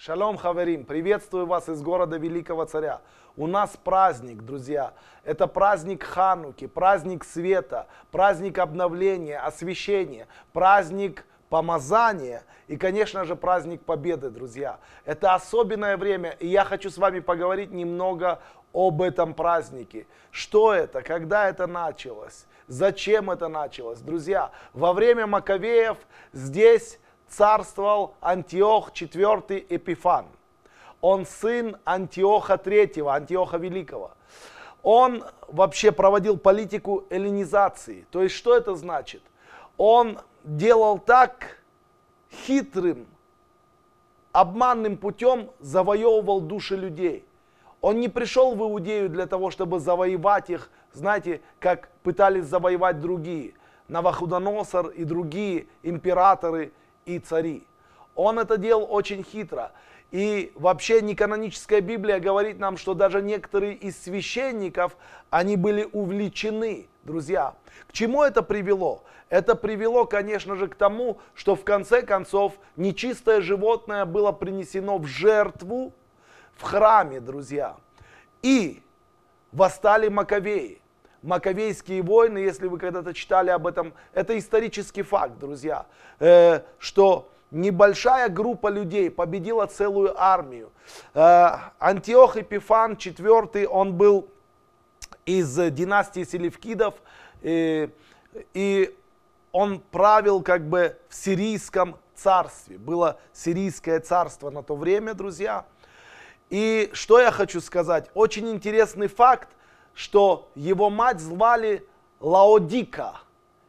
Шалом, Хаверим, приветствую вас из города Великого Царя. У нас праздник, друзья. Это праздник Хануки, праздник света, праздник обновления, освящения, праздник помазания и, конечно же, праздник Победы, друзья. Это особенное время, и я хочу с вами поговорить немного об этом празднике. Что это, когда это началось, зачем это началось. Друзья, во время Маковеев здесь царствовал Антиох IV Эпифан. Он сын Антиоха III, Антиоха Великого. Он вообще проводил политику эллинизации. То есть что это значит? Он делал так хитрым, обманным путем завоевывал души людей. Он не пришел в Иудею для того, чтобы завоевать их, знаете, как пытались завоевать другие. Навахудоносор и другие императоры и цари. Он это делал очень хитро. И вообще неканоническая Библия говорит нам, что даже некоторые из священников, они были увлечены, друзья. К чему это привело? Это привело, конечно же, к тому, что в конце концов нечистое животное было принесено в жертву в храме, друзья. И восстали Маковеи. Маковейские войны, если вы когда-то читали об этом, это исторический факт, друзья, э, что небольшая группа людей победила целую армию. Э, Антиох Эпифан IV, он был из э, династии Селевкидов, э, и он правил как бы в сирийском царстве. Было сирийское царство на то время, друзья. И что я хочу сказать? Очень интересный факт, что его мать звали Лаодика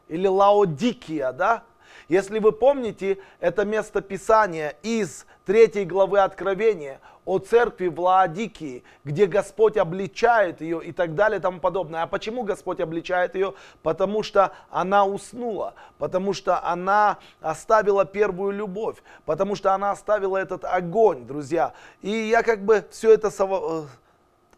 или Лаодикия, да? Если вы помните, это место Писания из третьей главы Откровения о церкви в Лаодикии, где Господь обличает ее и так далее и тому подобное. А почему Господь обличает ее? Потому что она уснула, потому что она оставила первую любовь, потому что она оставила этот огонь, друзья. И я как бы все это э,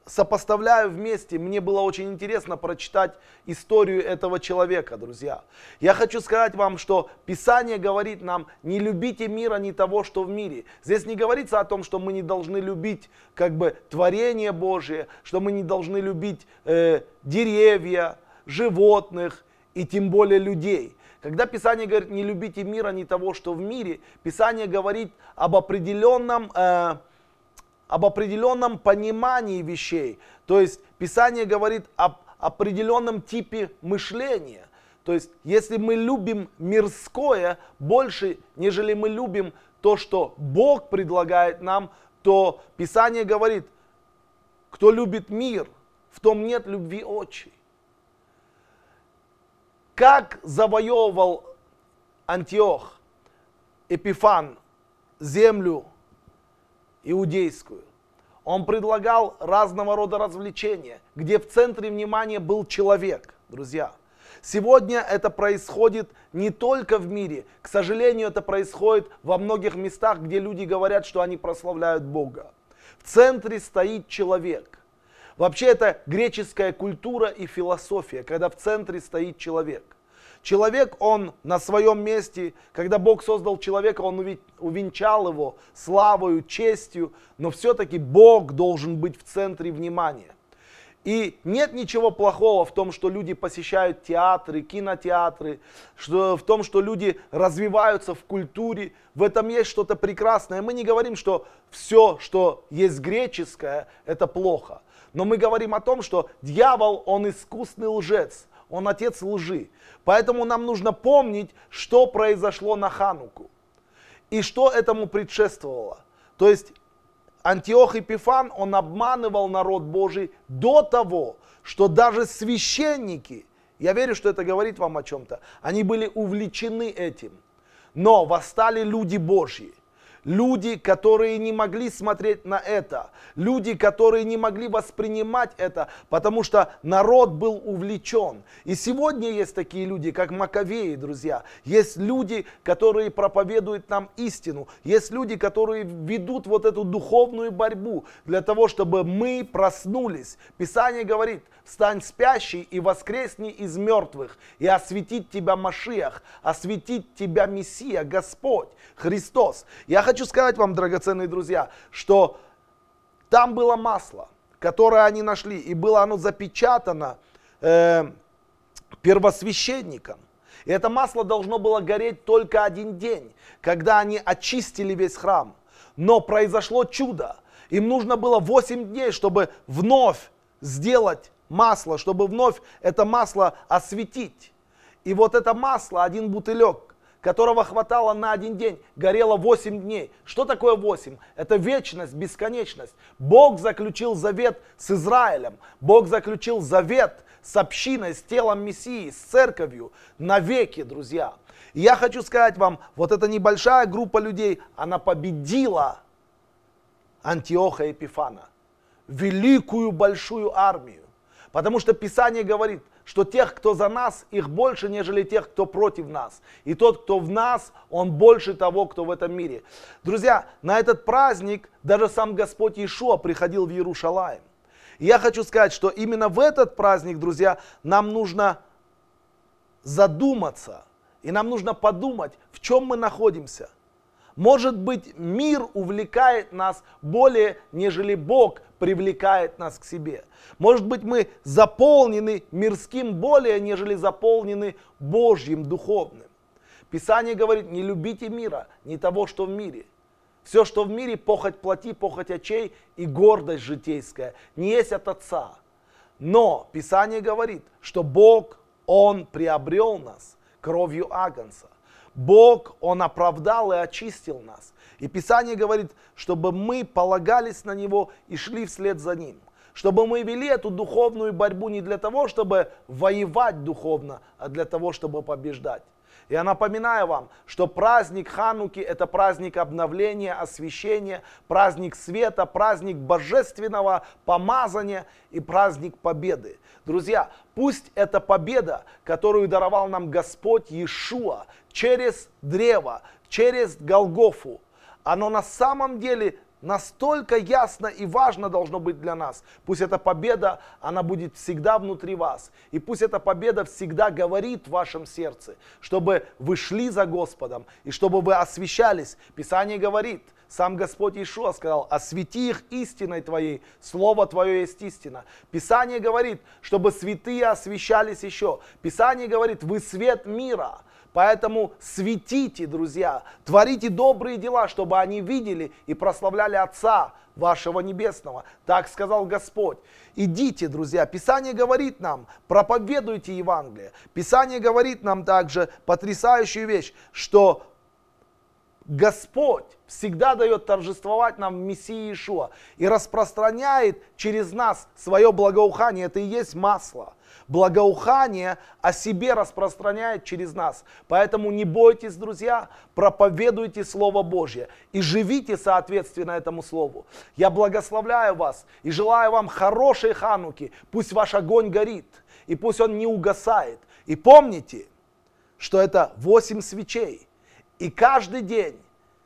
сопоставляю вместе, мне было очень интересно прочитать историю этого человека, друзья. Я хочу сказать вам, что Писание говорит нам, не любите мира, не того, что в мире. Здесь не говорится о том, что мы не должны любить как бы творение Божие, что мы не должны любить э, деревья, животных и тем более людей. Когда Писание говорит, не любите мира, не того, что в мире, Писание говорит об определенном... Э, об определенном понимании вещей. То есть Писание говорит об определенном типе мышления. То есть если мы любим мирское больше, нежели мы любим то, что Бог предлагает нам, то Писание говорит, кто любит мир, в том нет любви отчей. Как завоевывал Антиох, Эпифан, землю иудейскую. Он предлагал разного рода развлечения, где в центре внимания был человек, друзья. Сегодня это происходит не только в мире, к сожалению, это происходит во многих местах, где люди говорят, что они прославляют Бога. В центре стоит человек. Вообще это греческая культура и философия, когда в центре стоит человек – Человек, он на своем месте, когда Бог создал человека, он увенчал его славою, честью, но все-таки Бог должен быть в центре внимания. И нет ничего плохого в том, что люди посещают театры, кинотеатры, что, в том, что люди развиваются в культуре. В этом есть что-то прекрасное. Мы не говорим, что все, что есть греческое, это плохо. Но мы говорим о том, что дьявол, он искусный лжец он отец лжи. Поэтому нам нужно помнить, что произошло на Хануку и что этому предшествовало. То есть Антиох Епифан, он обманывал народ Божий до того, что даже священники, я верю, что это говорит вам о чем-то, они были увлечены этим. Но восстали люди Божьи. Люди, которые не могли смотреть на это, люди, которые не могли воспринимать это, потому что народ был увлечен. И сегодня есть такие люди, как Маковеи, друзья. Есть люди, которые проповедуют нам истину. Есть люди, которые ведут вот эту духовную борьбу для того, чтобы мы проснулись. Писание говорит, встань спящий и воскресни из мертвых, и осветит тебя Машиах, осветит тебя Мессия, Господь, Христос. Я хочу хочу сказать вам, драгоценные друзья, что там было масло, которое они нашли, и было оно запечатано э, первосвященником. И это масло должно было гореть только один день, когда они очистили весь храм. Но произошло чудо. Им нужно было 8 дней, чтобы вновь сделать масло, чтобы вновь это масло осветить. И вот это масло, один бутылек, которого хватало на один день, горело 8 дней. Что такое 8? Это вечность, бесконечность. Бог заключил завет с Израилем. Бог заключил завет с общиной, с телом Мессии, с церковью навеки, друзья. И я хочу сказать вам, вот эта небольшая группа людей, она победила Антиоха Эпифана, великую большую армию. Потому что Писание говорит, что тех, кто за нас, их больше, нежели тех, кто против нас. И тот, кто в нас, он больше того, кто в этом мире. Друзья, на этот праздник даже сам Господь Иешуа приходил в Иерушалаем. И я хочу сказать, что именно в этот праздник, друзья, нам нужно задуматься, и нам нужно подумать, в чем мы находимся – может быть, мир увлекает нас более, нежели Бог привлекает нас к себе. Может быть, мы заполнены мирским более, нежели заполнены Божьим духовным. Писание говорит, не любите мира, не того, что в мире. Все, что в мире, похоть плоти, похоть очей и гордость житейская, не есть от Отца. Но Писание говорит, что Бог, Он приобрел нас кровью Агнца. Бог, Он оправдал и очистил нас. И Писание говорит, чтобы мы полагались на Него и шли вслед за Ним. Чтобы мы вели эту духовную борьбу не для того, чтобы воевать духовно, а для того, чтобы побеждать. Я напоминаю вам, что праздник Хануки – это праздник обновления, освящения, праздник света, праздник божественного помазания и праздник победы. Друзья, пусть эта победа, которую даровал нам Господь Иешуа через древо, через Голгофу, оно на самом деле Настолько ясно и важно должно быть для нас. Пусть эта победа, она будет всегда внутри вас. И пусть эта победа всегда говорит в вашем сердце, чтобы вы шли за Господом и чтобы вы освещались. Писание говорит – сам Господь Иешуа сказал, освети их истиной Твоей, Слово Твое есть истина. Писание говорит, чтобы святые освещались еще. Писание говорит, вы свет мира. Поэтому светите, друзья, творите добрые дела, чтобы они видели и прославляли Отца вашего Небесного. Так сказал Господь. Идите, друзья, Писание говорит нам, проповедуйте Евангелие. Писание говорит нам также потрясающую вещь, что Господь всегда дает торжествовать нам Мессии Ишуа и распространяет через нас свое благоухание. Это и есть масло. Благоухание о себе распространяет через нас. Поэтому не бойтесь, друзья, проповедуйте Слово Божье и живите соответственно этому Слову. Я благословляю вас и желаю вам хорошей хануки. Пусть ваш огонь горит и пусть он не угасает. И помните, что это восемь свечей – и каждый день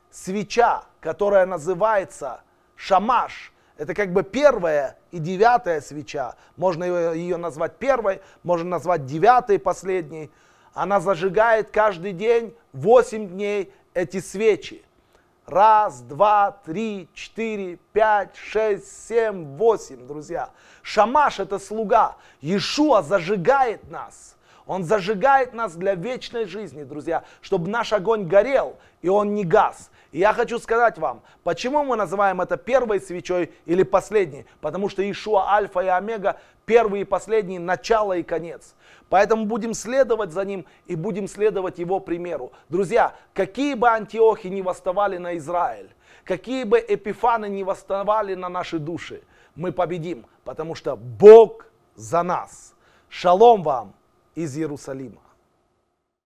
свеча, которая называется шамаш, это как бы первая и девятая свеча. Можно ее назвать первой, можно назвать девятой, последней. Она зажигает каждый день 8 дней эти свечи. Раз, два, три, четыре, пять, шесть, семь, восемь, друзья. Шамаш – это слуга. Иешуа зажигает нас – он зажигает нас для вечной жизни, друзья, чтобы наш огонь горел, и он не газ. И я хочу сказать вам, почему мы называем это первой свечой или последней? Потому что Ишуа Альфа и Омега первый и последний, начало и конец. Поэтому будем следовать за ним и будем следовать его примеру. Друзья, какие бы антиохи не восставали на Израиль, какие бы эпифаны не восставали на наши души, мы победим, потому что Бог за нас. Шалом вам! e Jerusalém.